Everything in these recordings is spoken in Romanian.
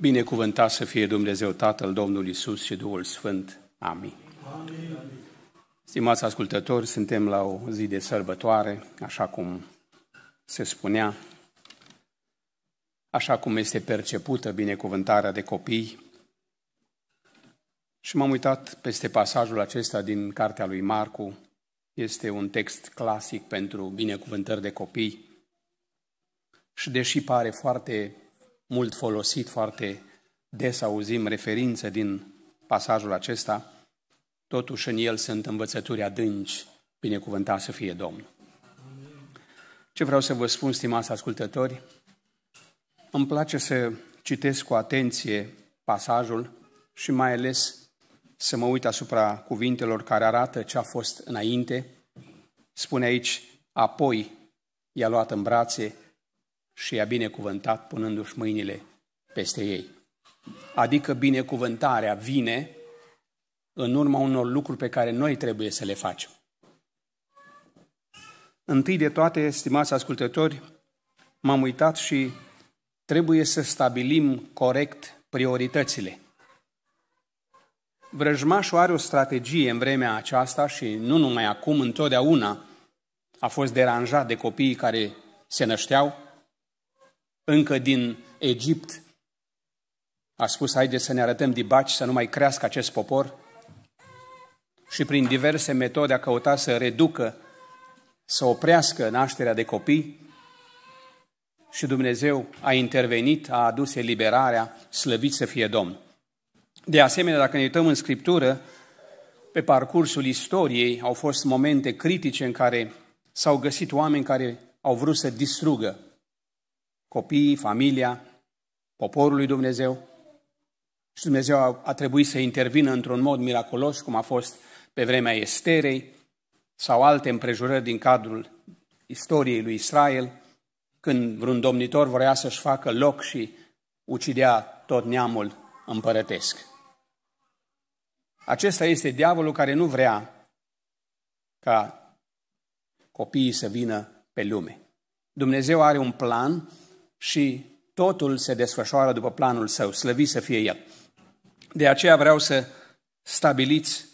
Binecuvântat să fie Dumnezeu Tatăl, Domnul Isus și Duhul Sfânt. Amin. Amin. Stimați ascultători, suntem la o zi de sărbătoare, așa cum se spunea, așa cum este percepută binecuvântarea de copii. Și m-am uitat peste pasajul acesta din cartea lui Marcu. Este un text clasic pentru binecuvântări de copii. Și deși pare foarte mult folosit, foarte des auzim referințe din pasajul acesta, totuși în el sunt învățături adânci, binecuvântat să fie Domnul. Ce vreau să vă spun, stimați ascultători, îmi place să citesc cu atenție pasajul și mai ales să mă uit asupra cuvintelor care arată ce a fost înainte. Spune aici, apoi i-a luat în brațe și i-a binecuvântat punându-și mâinile peste ei. Adică binecuvântarea vine în urma unor lucruri pe care noi trebuie să le facem. Întâi de toate, stimați ascultători, m-am uitat și trebuie să stabilim corect prioritățile. Vrăjmașul are o strategie în vremea aceasta și nu numai acum, întotdeauna a fost deranjat de copiii care se nășteau, încă din Egipt, a spus, haideți să ne arătăm dibaci, să nu mai crească acest popor, și prin diverse metode a căutat să reducă, să oprească nașterea de copii, și Dumnezeu a intervenit, a adus eliberarea, slăvit să fie Domn. De asemenea, dacă ne uităm în Scriptură, pe parcursul istoriei au fost momente critice în care s-au găsit oameni care au vrut să distrugă copiii, familia, poporul lui Dumnezeu. Și Dumnezeu a, a trebuit să intervină într-un mod miraculos, cum a fost pe vremea Esterei sau alte împrejurări din cadrul istoriei lui Israel, când vreun domnitor vrea să-și facă loc și ucidea tot neamul împărătesc. Acesta este diavolul care nu vrea ca copiii să vină pe lume. Dumnezeu are un plan și totul se desfășoară după planul său, slăvit să fie El. De aceea vreau să stabiliți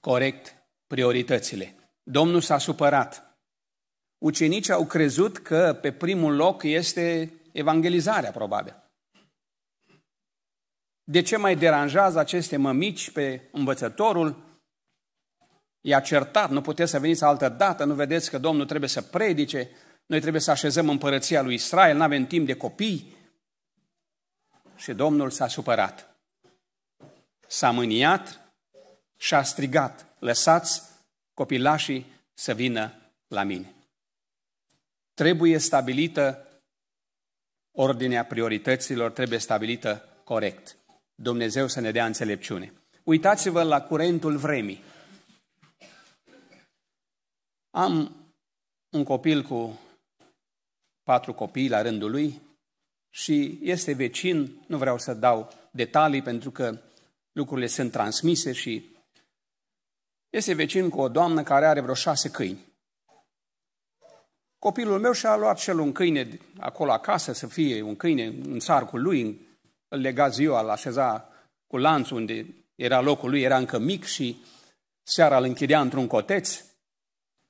corect prioritățile. Domnul s-a supărat. Ucenicii au crezut că pe primul loc este evangelizarea, probabil. De ce mai deranjează aceste mămici pe învățătorul? I-a certat, nu puteți să veniți altă dată, nu vedeți că Domnul trebuie să predice noi trebuie să așezăm împărăția lui Israel, nu avem timp de copii. Și Domnul s-a supărat, s-a mâniat și a strigat, lăsați copilașii să vină la mine. Trebuie stabilită ordinea priorităților, trebuie stabilită corect. Dumnezeu să ne dea înțelepciune. Uitați-vă la curentul vremii. Am un copil cu patru copii la rândul lui și este vecin, nu vreau să dau detalii pentru că lucrurile sunt transmise și este vecin cu o doamnă care are vreo șase câini. Copilul meu și-a luat cel un câine acolo acasă, să fie un câine în sarcul lui, îl lega ziua, îl așeza cu lanțul unde era locul lui, era încă mic și seara îl închidea într-un coteț.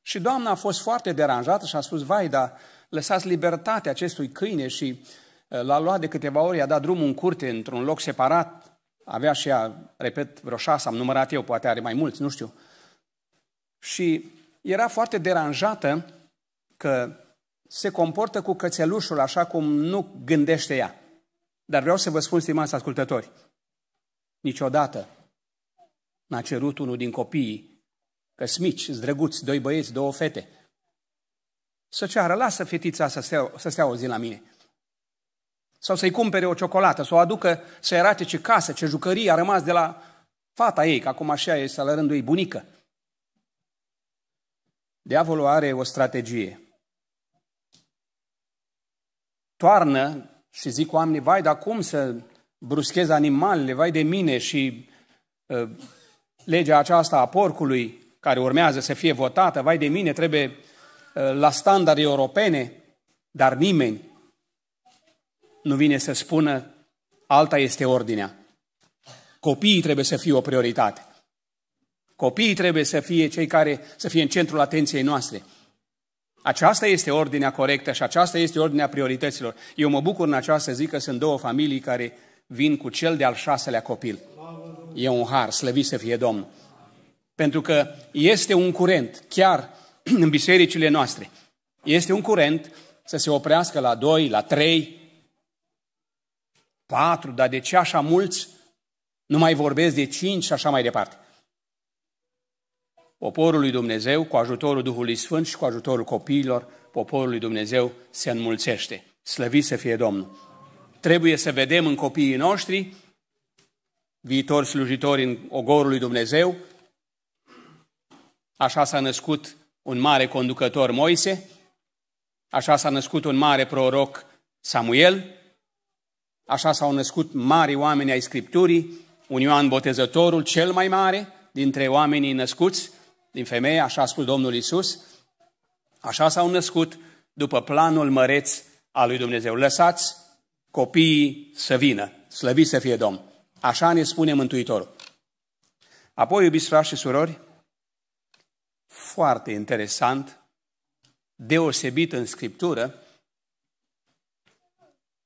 Și doamna a fost foarte deranjată și a spus, vai, dar lăsați libertate acestui câine și uh, l-a luat de câteva ori, i-a dat drumul în curte, într-un loc separat, avea și ea, repet, vreo șase, am numărat eu, poate are mai mulți, nu știu. Și era foarte deranjată că se comportă cu cățelușul așa cum nu gândește ea. Dar vreau să vă spun, stimați ascultători, niciodată n-a cerut unul din copiii, că smici, zdrăguți, doi băieți, două fete, să ceară, lasă fetița să stea, să stea o zi la mine. Sau să-i cumpere o ciocolată, să o aducă să arate ce casă, ce jucărie a rămas de la fata ei, că acum așa este la rândul ei bunică. Diavolul are o strategie. Toarnă și zic oamenii, vai, dar cum să bruschez animalele, vai de mine și uh, legea aceasta a porcului care urmează să fie votată, vai de mine, trebuie Eh, la standarde europene, dar nimeni nu vine să spună alta este ordinea. Copiii trebuie să fie o prioritate. Copiii trebuie să fie cei care să fie în centrul atenției noastre. Aceasta este ordinea corectă și aceasta este ordinea priorităților. Eu mă bucur în această zi că sunt două familii care vin cu cel de-al șaselea copil. E un har, slăvit să fie Domnul. Pentru că este un curent, chiar în bisericile noastre. Este un curent să se oprească la doi, la trei, patru, dar de ce așa mulți? Nu mai vorbesc de cinci și așa mai departe. Poporul lui Dumnezeu, cu ajutorul Duhului Sfânt și cu ajutorul copiilor, poporul lui Dumnezeu se înmulțește. Slăvi să fie Domnul! Trebuie să vedem în copiii noștri viitori slujitori în ogorul lui Dumnezeu. Așa s-a născut un mare conducător Moise, așa s-a născut un mare proroc Samuel, așa s-au născut mari oameni ai Scripturii, un Ioan Botezătorul, cel mai mare dintre oamenii născuți din femeie, așa a spus Domnul Isus, așa s-au născut după planul măreț al lui Dumnezeu. Lăsați copiii să vină, slăviți să fie Domn. Așa ne spune Mântuitorul. Apoi, iubiți frați și surori, foarte interesant, deosebit în Scriptură,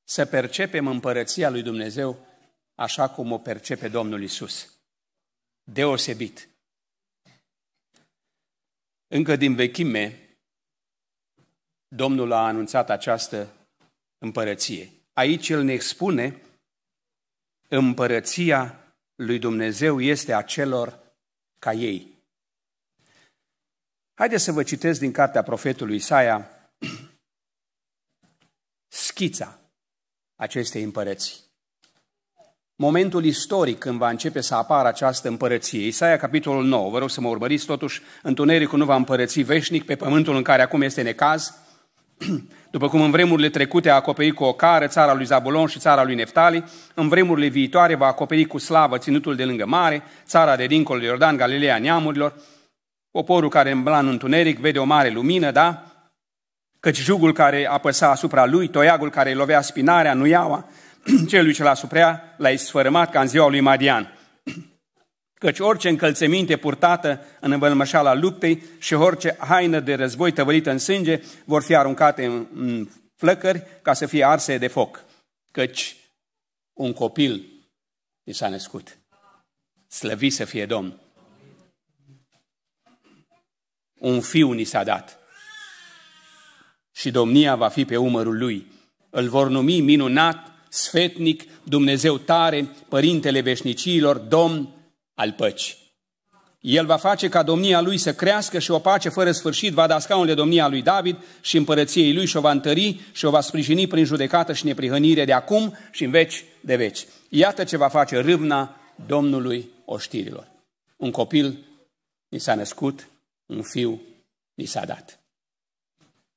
să percepem împărăția lui Dumnezeu așa cum o percepe Domnul Isus. Deosebit. Încă din vechime, Domnul a anunțat această împărăție. Aici el ne expune împărăția lui Dumnezeu este a celor ca ei. Haideți să vă citesc din cartea profetului Isaia schița acestei împărății. Momentul istoric când va începe să apară această împărăție. Isaia, capitolul 9, vă rog să mă urmăriți, totuși întunericul nu va împărăți veșnic pe pământul în care acum este necaz, după cum în vremurile trecute a acoperit cu o cară țara lui Zabulon și țara lui Neftali, în vremurile viitoare va acoperi cu slavă ținutul de lângă mare, țara de dincolo de Iordan, Galileea neamurilor, Poporul care îmbla în întuneric vede o mare lumină, da? Căci jugul care apăsa asupra lui, toiagul care lovea spinarea, iaua, celui ce l-a suprea, l-a sfărâmat ca în ziua lui Madian. Căci orice încălțăminte purtată în învălmășala luptei și orice haină de război tăvălită în sânge vor fi aruncate în flăcări ca să fie arse de foc. Căci un copil i s-a născut. Slăvit să fie Domnul un fiu ni s-a dat și domnia va fi pe umărul lui. Îl vor numi minunat, sfetnic, Dumnezeu tare, Părintele veșnicilor, Domn al păcii. El va face ca domnia lui să crească și o pace fără sfârșit va da scaunele domnia lui David și împărăției lui și o va întări și o va sprijini prin judecată și neprihănire de acum și în veci de veci. Iată ce va face râvna Domnului oștirilor. Un copil ni s-a născut, un fiu ni s-a dat.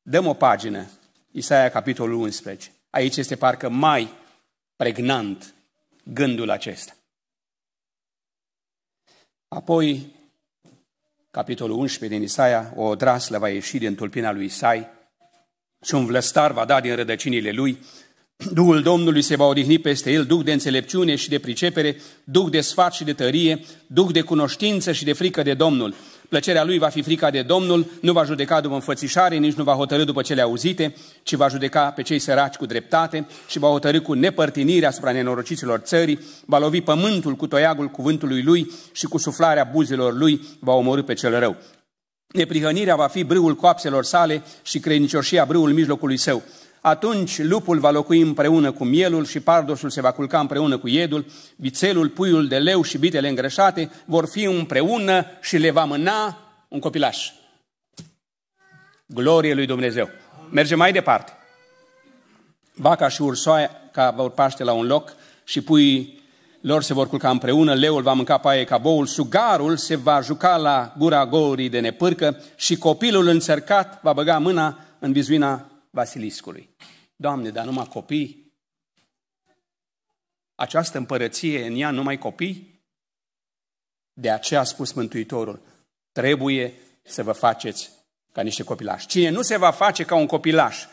Dăm o pagină, Isaia capitolul 11. Aici este parcă mai pregnant gândul acesta. Apoi, capitolul 11 din Isaia, o odraslă va ieși din tulpina lui Isai și un vlăstar va da din rădăcinile lui, Duhul Domnului se va odihni peste el, duc de înțelepciune și de pricepere, duc de sfat și de tărie, duc de cunoștință și de frică de Domnul, Plăcerea lui va fi frica de Domnul, nu va judeca după înfățișare, nici nu va hotărâ după cele auzite, ci va judeca pe cei săraci cu dreptate și va hotărâ cu nepărtinire asupra nenorociților țării, va lovi pământul cu toiagul cuvântului lui și cu suflarea buzilor lui va omorâ pe cel rău. Neprihănirea va fi brâul coapselor sale și credincioșia brâul mijlocului său atunci lupul va locui împreună cu mielul și pardoșul se va culca împreună cu iedul, vițelul, puiul de leu și bitele îngreșate vor fi împreună și le va mâna un copilaș. Glorie lui Dumnezeu! Mergem mai departe. Vaca și ursoaia ca vor paște la un loc și puii lor se vor culca împreună, leul va mânca paie ca boul, sugarul se va juca la gura gorii de nepârcă și copilul înțărcat va băga mâna în vizuina Vasiliscului. Doamne, dar numai copii? Această împărăție în ea numai copii? De aceea a spus Mântuitorul, trebuie să vă faceți ca niște copilași. Cine nu se va face ca un copilaș,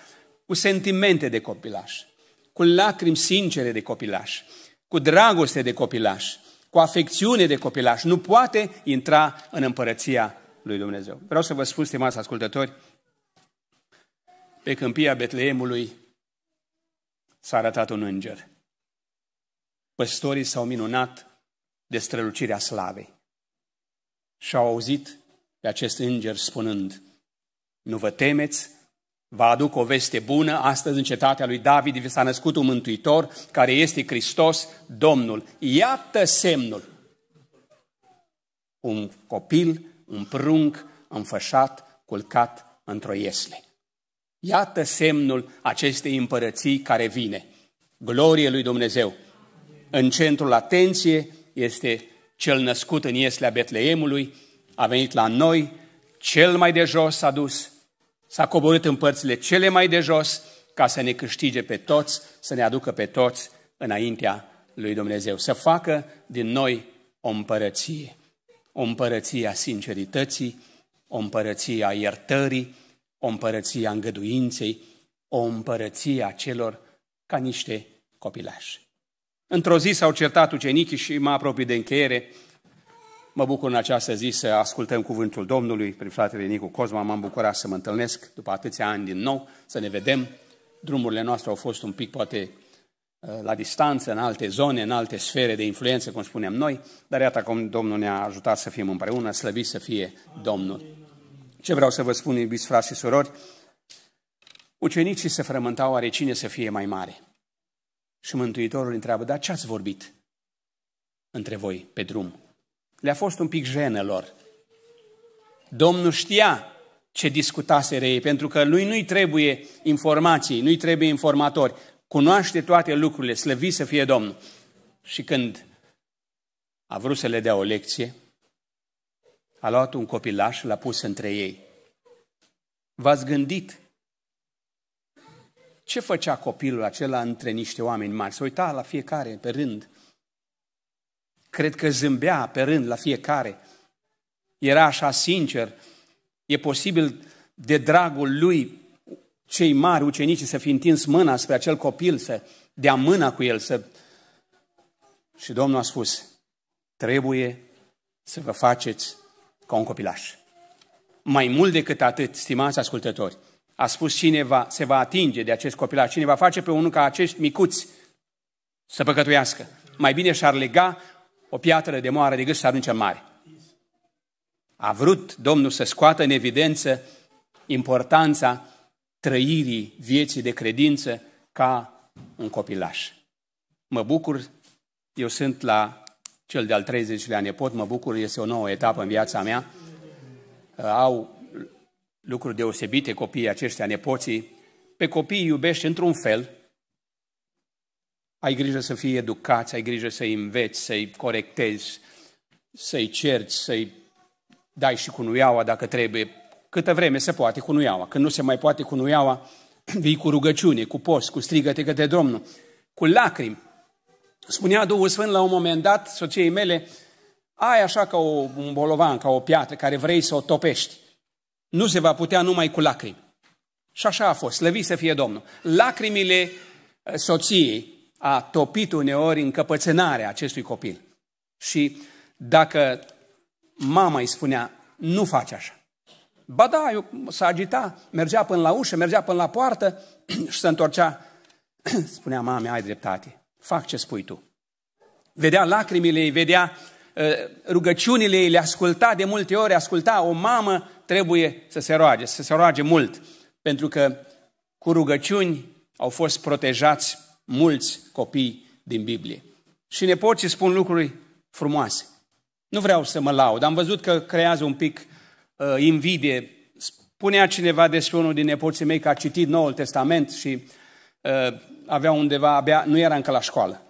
cu sentimente de copilaș, cu lacrimi sincere de copilaș, cu dragoste de copilaș, cu afecțiune de copilaș, nu poate intra în împărăția lui Dumnezeu. Vreau să vă spun, stimați ascultători, pe câmpia Betleemului s-a arătat un înger. Păstorii s-au minunat de strălucirea slavei și au auzit pe acest înger spunând, nu vă temeți, vă aduc o veste bună, astăzi în cetatea lui David vi s-a născut un mântuitor care este Hristos, Domnul. Iată semnul! Un copil, un prunc înfășat, culcat într-o iesle. Iată semnul acestei împărății care vine. Glorie lui Dumnezeu! În centrul atenției este cel născut în Ieslea Betleemului, a venit la noi, cel mai de jos s-a dus, s-a coborât în părțile cele mai de jos ca să ne câștige pe toți, să ne aducă pe toți înaintea lui Dumnezeu, să facă din noi o împărăție, o împărăție a sincerității, o împărăție a iertării, o împărăție a îngăduinței, o împărăție a celor ca niște copilași. Într-o zi s-au certat ucenicii și mă apropii de încheiere. Mă bucur în această zi să ascultăm cuvântul Domnului prin fratele Nicu Cosma. M-am bucurat să mă întâlnesc după atâția ani din nou, să ne vedem. Drumurile noastre au fost un pic poate uh, la distanță, în alte zone, în alte sfere de influență, cum spunem noi, dar iată cum Domnul ne-a ajutat să fim împreună, slăvit să fie Domnul. Ce vreau să vă spun, iubiți frați și surori? Ucenicii se frământau are cine să fie mai mare. Și Mântuitorul întreabă, dar ce ați vorbit între voi pe drum? Le-a fost un pic jenă lor. Domnul știa ce discutaseră ei, pentru că lui nu-i trebuie informații, nu-i trebuie informatori. Cunoaște toate lucrurile, slăvi să fie Domnul. Și când a vrut să le dea o lecție, a luat un copilaș și l-a pus între ei. V-ați gândit ce făcea copilul acela între niște oameni mari? Se uita la fiecare pe rând. Cred că zâmbea pe rând la fiecare. Era așa sincer. E posibil de dragul lui cei mari ucenici să fi întins mâna spre acel copil, să dea mâna cu el. Să... Și Domnul a spus, trebuie să vă faceți ca un copilaș. Mai mult decât atât, stimați ascultători, a spus cine va, se va atinge de acest copilaș, cine va face pe unul ca acești micuți să păcătuiască. Mai bine și-ar lega o piatră de moară gât să arunce în mare. A vrut Domnul să scoată în evidență importanța trăirii vieții de credință ca un copilaș. Mă bucur, eu sunt la cel de-al 30-lea nepot, mă bucur, este o nouă etapă în viața mea. Uh, au lucruri deosebite copiii aceștia, nepoții. Pe copii iubești într-un fel, ai grijă să fii educați, ai grijă să-i înveți, să-i corectezi, să-i cerci, să-i dai și cu nuiaua dacă trebuie, câtă vreme se poate cu nuiaua. Când nu se mai poate cu nuiaua, vii cu rugăciune, cu post, cu strigăte către Domnul, cu lacrimi. Spunea Duhul Sfânt la un moment dat soției mele, ai așa ca o, un bolovan, ca o piatră care vrei să o topești. Nu se va putea numai cu lacrimi. Și așa a fost, slăvit să fie Domnul. Lacrimile eh, soției a topit uneori încăpățânarea acestui copil. Și dacă mama îi spunea, nu faci așa. Ba da, eu s-a agita, mergea până la ușă, mergea până la poartă și se întorcea. Spunea, mame, ai dreptate fac ce spui tu. Vedea lacrimile ei, vedea ă, rugăciunile ei, le asculta de multe ori, asculta o mamă, trebuie să se roage, să se roage mult, pentru că cu rugăciuni au fost protejați mulți copii din Biblie. Și nepoții spun lucruri frumoase. Nu vreau să mă laud, am văzut că creează un pic uh, invidie. Spunea cineva despre unul din nepoții mei că a citit Noul Testament și Uh, avea undeva, abia, nu era încă la școală,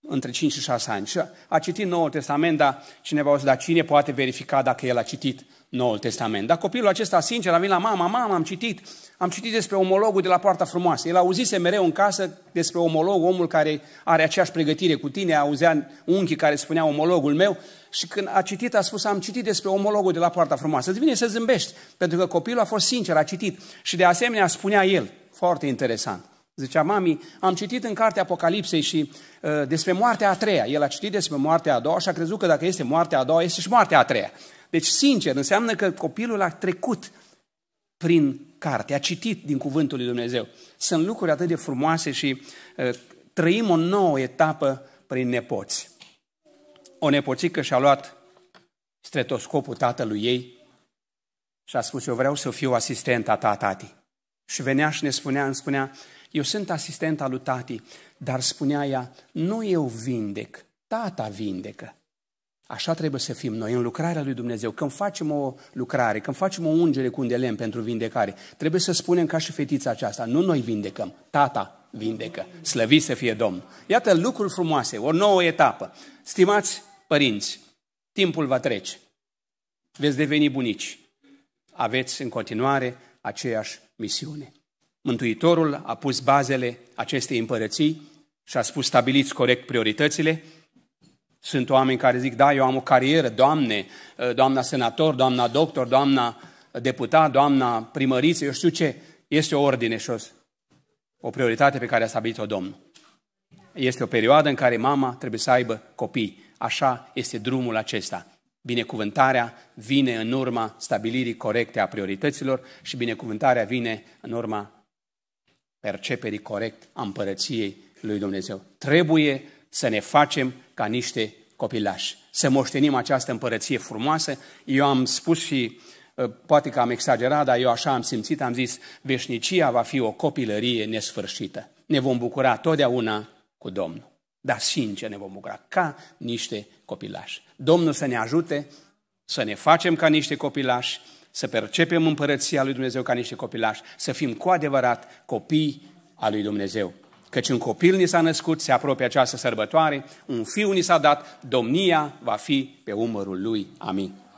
între 5 și 6 ani. Și a citit Noul Testament, dar cineva o să, da cine poate verifica dacă el a citit Noul Testament? Dar copilul acesta, sincer, a venit la mama, mama, am citit, am citit despre omologul de la Poarta Frumoasă. El auzise mereu în casă despre omolog, omul care are aceeași pregătire cu tine, auzea unchii care spunea omologul meu și când a citit a spus, am citit despre omologul de la Poarta Frumoasă. Îți vine să zâmbești, pentru că copilul a fost sincer, a citit și de asemenea spunea el, foarte interesant, Zicea, mami, am citit în cartea Apocalipsei și uh, despre moartea a treia. El a citit despre moartea a doua și a crezut că dacă este moartea a doua, este și moartea a treia. Deci, sincer, înseamnă că copilul a trecut prin carte, a citit din Cuvântul lui Dumnezeu. Sunt lucruri atât de frumoase și uh, trăim o nouă etapă prin nepoți. O nepoțică și-a luat stretoscopul tatălui ei și a spus, eu vreau să fiu asistenta ta, tati. Și venea și ne spunea, îmi spunea, eu sunt asistenta lui tati, dar spunea ea, nu eu vindec, tata vindecă. Așa trebuie să fim noi în lucrarea lui Dumnezeu. Când facem o lucrare, când facem o ungere cu un delem pentru vindecare, trebuie să spunem ca și fetița aceasta, nu noi vindecăm, tata vindecă, slăvi să fie Domn. Iată lucruri frumoase, o nouă etapă. Stimați părinți, timpul va trece, veți deveni bunici, aveți în continuare aceeași misiune. Mântuitorul a pus bazele acestei împărății și a spus stabiliți corect prioritățile. Sunt oameni care zic, da, eu am o carieră, doamne, doamna senator, doamna doctor, doamna deputat, doamna primăriță, eu știu ce, este o ordine și o, prioritate pe care a stabilit-o Domnul. Este o perioadă în care mama trebuie să aibă copii. Așa este drumul acesta. Binecuvântarea vine în urma stabilirii corecte a priorităților și binecuvântarea vine în urma perceperii corect a împărăției lui Dumnezeu. Trebuie să ne facem ca niște copilași, să moștenim această împărăție frumoasă. Eu am spus și uh, poate că am exagerat, dar eu așa am simțit, am zis, veșnicia va fi o copilărie nesfârșită. Ne vom bucura totdeauna cu Domnul. Dar sincer ne vom bucura, ca niște copilași. Domnul să ne ajute să ne facem ca niște copilași, să percepem împărăția lui Dumnezeu ca niște copilași, să fim cu adevărat copii al lui Dumnezeu. Căci un copil ni s-a născut, se apropie această sărbătoare, un fiu ni s-a dat, domnia va fi pe umărul lui. Amin.